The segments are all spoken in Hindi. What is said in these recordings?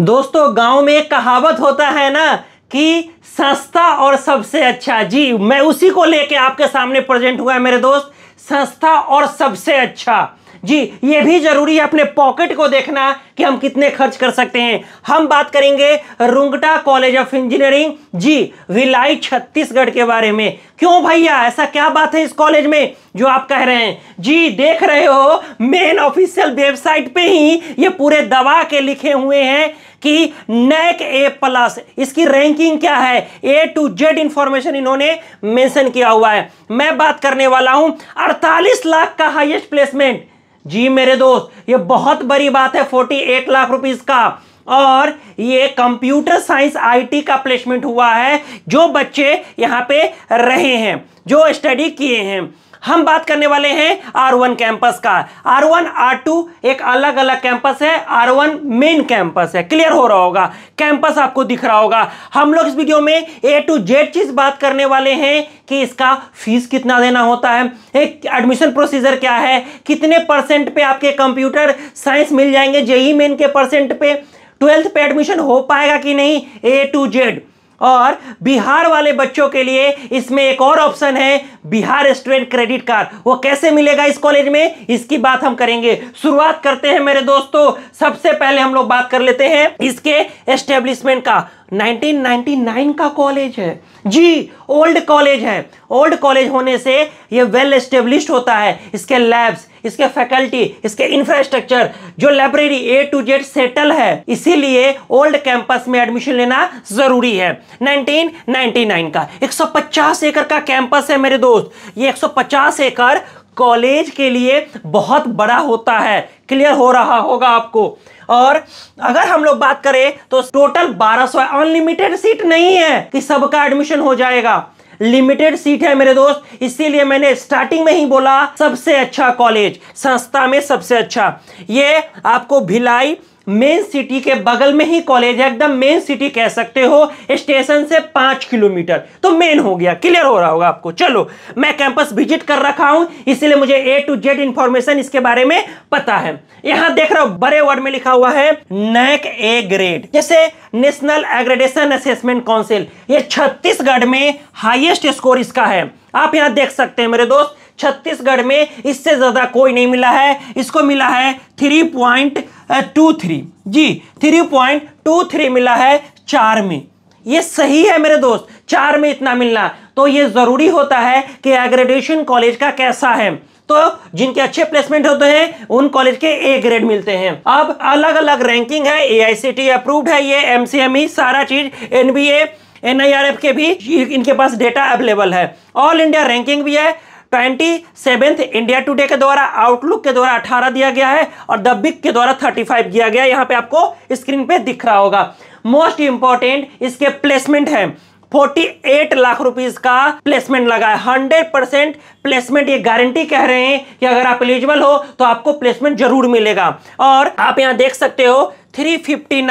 दोस्तों गांव में एक कहावत होता है ना कि सस्ता और सबसे अच्छा जी मैं उसी को लेके आपके सामने प्रेजेंट हुआ है मेरे दोस्त सस्ता और सबसे अच्छा जी ये भी जरूरी है अपने पॉकेट को देखना कि हम कितने खर्च कर सकते हैं हम बात करेंगे रुंगटा कॉलेज ऑफ इंजीनियरिंग जी विलाई छत्तीसगढ़ के बारे में क्यों भैया ऐसा क्या बात है इस कॉलेज में जो आप कह रहे हैं जी देख रहे हो मेन ऑफिशियल वेबसाइट पे ही ये पूरे दवा के लिखे हुए हैं कि नैक ए प्लस इसकी रैंकिंग क्या है ए टू जेड इंफॉर्मेशन इन्होंने मेंशन किया हुआ है मैं बात करने वाला हूं 48 लाख का हाईएस्ट प्लेसमेंट जी मेरे दोस्त ये बहुत बड़ी बात है 48 लाख रुपीस का और ये कंप्यूटर साइंस आईटी का प्लेसमेंट हुआ है जो बच्चे यहां पे रहे हैं जो स्टडी किए हैं हम बात करने वाले हैं आर वन कैंपस का आर वन आर टू एक अलग अलग कैंपस है आर वन मेन कैंपस है क्लियर हो रहा होगा कैंपस आपको दिख रहा होगा हम लोग इस वीडियो में ए टू जेड चीज बात करने वाले हैं कि इसका फीस कितना देना होता है एक एडमिशन प्रोसीजर क्या है कितने परसेंट पे आपके कंप्यूटर साइंस मिल जाएंगे जेई मेन के परसेंट पे ट्वेल्थ पे एडमिशन हो पाएगा कि नहीं ए टू जेड और बिहार वाले बच्चों के लिए इसमें एक और ऑप्शन है बिहार स्टूडेंट क्रेडिट कार्ड वो कैसे मिलेगा इस कॉलेज में इसकी बात हम करेंगे शुरुआत करते हैं मेरे दोस्तों सबसे पहले हम लोग बात कर लेते हैं इसके एस्टेब्लिशमेंट का 1999 का कॉलेज है जी ओल्ड कॉलेज है ओल्ड कॉलेज होने से ये वेल एस्टेब्लिश होता है इसके लैब्स इसके फैकल्टी इसके इंफ्रास्ट्रक्चर जो library A to Z settle है इसीलिए ओल्ड कैंपस में एडमिशन लेना जरूरी है 1999 का 150 एकड़ का कैंपस है मेरे दोस्त ये 150 एकड़ कॉलेज के लिए बहुत बड़ा होता है क्लियर हो रहा होगा आपको और अगर हम लोग बात करें तो टोटल 1200 अनलिमिटेड सीट नहीं है कि सबका एडमिशन हो जाएगा लिमिटेड सीट है मेरे दोस्त इसीलिए मैंने स्टार्टिंग में ही बोला सबसे अच्छा कॉलेज संस्था में सबसे अच्छा ये आपको भिलाई मेन सिटी के बगल में ही कॉलेज है एकदम मेन सिटी कह सकते हो स्टेशन से पांच किलोमीटर तो मेन हो गया क्लियर हो रहा होगा आपको चलो मैं कैंपस विजिट कर रखा हूं इसलिए मुझे ए टू जेड इंफॉर्मेशन इसके बारे में पता है यहां देख रहा हूं बड़े वर्ड में लिखा हुआ है नैक ए ग्रेड जैसे नेशनल एग्रेडेशन असेसमेंट काउंसिल ये छत्तीसगढ़ में हाइएस्ट स्कोर इसका है आप यहां देख सकते हैं मेरे दोस्त छत्तीसगढ़ में इससे ज्यादा कोई नहीं मिला है इसको मिला है थ्री पॉइंट टू थ्री जी थ्री पॉइंट टू थ्री मिला है चार में ये सही है मेरे दोस्त चार में इतना मिलना तो ये ज़रूरी होता है कि एग्रेडेशन कॉलेज का कैसा है तो जिनके अच्छे प्लेसमेंट होते हैं उन कॉलेज के ए ग्रेड मिलते हैं अब अलग अलग रैंकिंग है ए अप्रूव्ड है ये एम e, सारा चीज एन एनआईआरएफ के भी इनके पास डेटा अवेलेबल है ऑल इंडिया रैंकिंग भी है ट्वेंटी सेवेंथ इंडिया टुडे के द्वारा आउटलुक के द्वारा अठारह दिया गया है और द बिग के द्वारा थर्टी फाइव दिया गया यहां पे आपको स्क्रीन पे दिख रहा होगा मोस्ट इंपॉर्टेंट इसके प्लेसमेंट है 48 लाख रुपीस का प्लेसमेंट लगा है 100 परसेंट प्लेसमेंट ये गारंटी कह रहे हैं कि अगर आप एलिजिबल हो तो आपको प्लेसमेंट जरूर मिलेगा और आप यहां देख सकते हो 359 फिफ्टी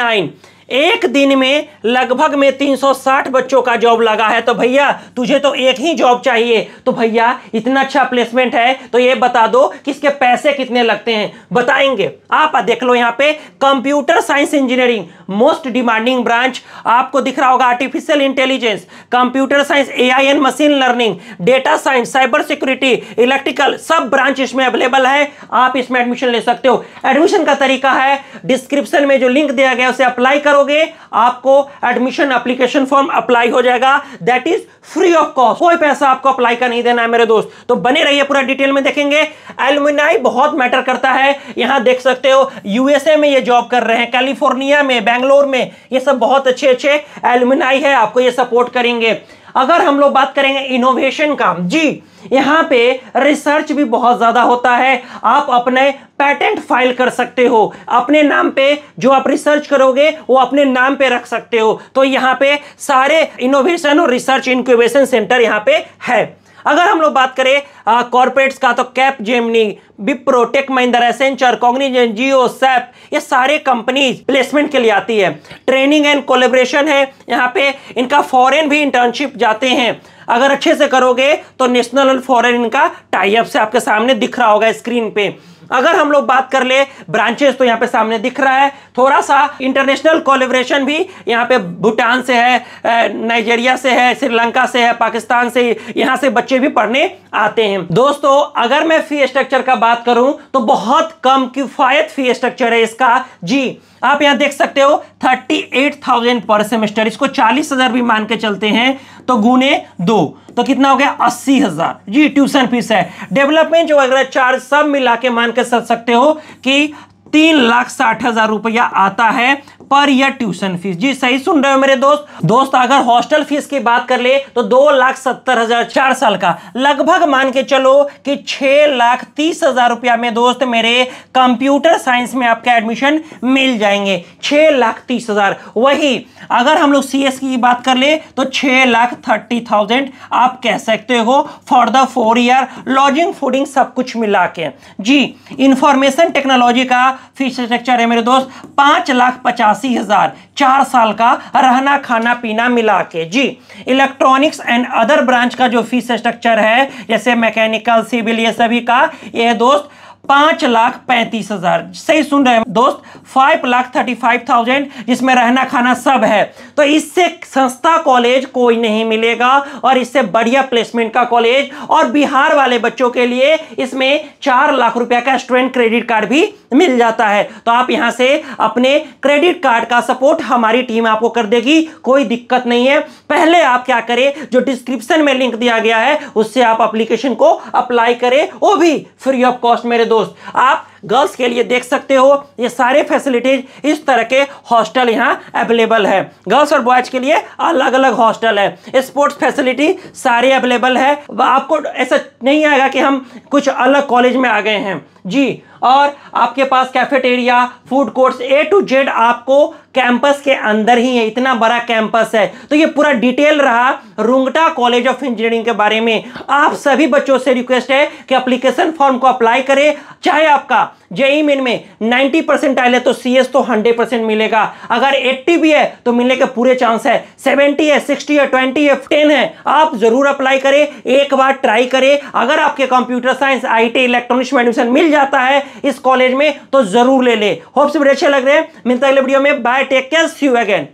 एक दिन में लगभग में 360 बच्चों का जॉब लगा है तो भैया तुझे तो एक ही जॉब चाहिए तो भैया इतना अच्छा प्लेसमेंट है तो ये बता दो कि इसके पैसे कितने लगते हैं बताएंगे आप देख लो यहाँ पे computer science engineering most demanding branch आपको दिख रहा होगा artificial intelligence computer science A and machine learning data science cyber security electrical सब ब्रांच इसमें अवेलेबल है आप इसमें एडमिशन ले सकते हो एडमिशन का तरीका है डिस्क्रिप्शन में जो लिंक दिया गया उसे अप्लाई कर करोगे आपको एडमिशन एप्लीकेशन फॉर्म अप्लाई हो जाएगा that is free of cost कोई पैसा आपको अप्लाई का नहीं देना है मेरे दोस्त तो बने रहिए पूरा डिटेल में देखेंगे एलुमिनाई बहुत मैटर करता है यहां देख सकते हो यूएसए में ये जॉब कर रहे हैं कैलिफोर्निया में बैंगलोर में ये सब बहुत अच्छे अच्छे एलुमिनाई है आपको ये सपोर्ट करेंगे अगर हम लोग बात करेंगे इनोवेशन का जी यहाँ पे रिसर्च भी बहुत ज़्यादा होता है आप अपने पैटेंट फाइल कर सकते हो अपने नाम पे जो आप रिसर्च करोगे वो अपने नाम पे रख सकते हो तो यहाँ पे सारे इनोवेशन और रिसर्च इंक्यूबेशन सेंटर यहाँ पे है अगर हम लोग बात करें कॉर्पोरेट्स का तो Capgemini Wipro Tech Mahindra Accenture Cognizant Jio SAP ये सारे कंपनीज प्लेसमेंट के लिए आती है ट्रेनिंग एंड कोलेब्रेशन है यहाँ पे इनका फॉरेन भी इंटर्नशिप जाते हैं अगर अच्छे से करोगे तो नेशनल एंड फॉरेन इनका टाइप से आपके सामने दिख रहा होगा स्क्रीन पे अगर हम लोग बात कर ले ब्रांचेस तो यहाँ पे सामने दिख रहा है थोड़ा सा इंटरनेशनल कोलेब्रेशन भी यहाँ पे भूटान से है नाइजेरिया से है श्रीलंका से है पाकिस्तान से यहाँ से बच्चे भी पढ़ने आते हैं दोस्तों अगर मैं फी स्ट्रक्चर का बात करूं तो बहुत कम किफायत फी स्ट्रक्चर है इसका जी आप यहां देख सकते हो 38,000 पर सेमेस्टर इसको 40,000 भी मान के चलते हैं तो गुने दो तो कितना हो गया अस्सी हजार जी ट्यूशन फीस है डेवलपमेंट वगैरह चार्ज सब मिला के मान के सकते हो कि तीन लाख साठ हजार रुपया आता है पर ईयर ट्यूशन फीस जी सही सुन रहे हो मेरे दोस्त दोस्त अगर हॉस्टल फीस की बात कर ले तो दो लाख सत्तर हजार चार साल का लगभग मान के चलो कि छह लाख तीस हजार रुपया में दोस्त मेरे कंप्यूटर साइंस में आपके एडमिशन मिल जाएंगे छह लाख तीस हजार वही अगर हम लोग सीएस e की बात कर ले तो छह लाख थर्टी थाउजेंड आप कह सकते हो for the four year lodging fooding सब कुछ मिला के जी इंफॉर्मेशन टेक्नोलॉजी का फीस स्ट्रक्चर है मेरे दोस्त पांच लाख पचास पचासी हजार चार साल का रहना खाना पीना मिला के जी इलेक्ट्रॉनिक्स एंड अदर ब्रांच का जो फीस स्ट्रक्चर है जैसे मैकेनिकल सिविल ये सभी का ये दोस्त पांच लाख पैंतीस हजार सही सुन रहे हैं दोस्त five lakh thirty five thousand जिसमें रहना खाना सब है तो इससे सस्ता कॉलेज कोई नहीं मिलेगा और इससे बढ़िया प्लेसमेंट का कॉलेज और बिहार वाले बच्चों के लिए इसमें चार लाख रुपया का स्टूडेंट क्रेडिट कार्ड भी मिल जाता है तो आप यहां से अपने क्रेडिट कार्ड का सपोर्ट हमारी टीम आपको कर देगी कोई दिक्कत नहीं है पहले आप क्या करें जो डिस्क्रिप्शन में लिंक दिया गया है उससे आप अप्लीकेशन को अप्लाई करें वो भी फ्री ऑफ कॉस्ट मेरे दोस्त आप गर्ल्स के लिए देख सकते हो ये सारे फैसिलिटीज इस तरह के हॉस्टल यहाँ अवेलेबल है गर्ल्स और बॉयज के लिए अलग अलग हॉस्टल है स्पोर्ट्स फैसिलिटी सारे अवेलेबल है आपको ऐसा नहीं आएगा कि हम कुछ अलग कॉलेज में आ गए हैं जी और आपके पास cafeteria food courts A to Z आपको कैंपस के अंदर ही है इतना बड़ा कैंपस है तो ये पूरा डिटेल रहा रुंगटा कॉलेज ऑफ इंजीनियरिंग के बारे में आप सभी बच्चों से रिक्वेस्ट है कि अप्लीकेशन फॉर्म को अप्लाई करें चाहे आपका जेई मेन में नाइनटी परसेंट आए तो सी तो हंड्रेड परसेंट मिलेगा अगर एट्टी भी है तो मिलने के पूरे चांस है सेवेंटी है सिक्सटी है ट्वेंटी है टेन है आप जरूर अप्लाई करें एक बार ट्राई करें अगर आपके कंप्यूटर साइंस आईटी इलेक्ट्रॉनिक्स में एडमिशन मिल जाता है इस कॉलेज में तो जरूर ले ले होप्स बड़े अच्छे लग रहे हैं मिलता अगले वीडियो में bye take care see you again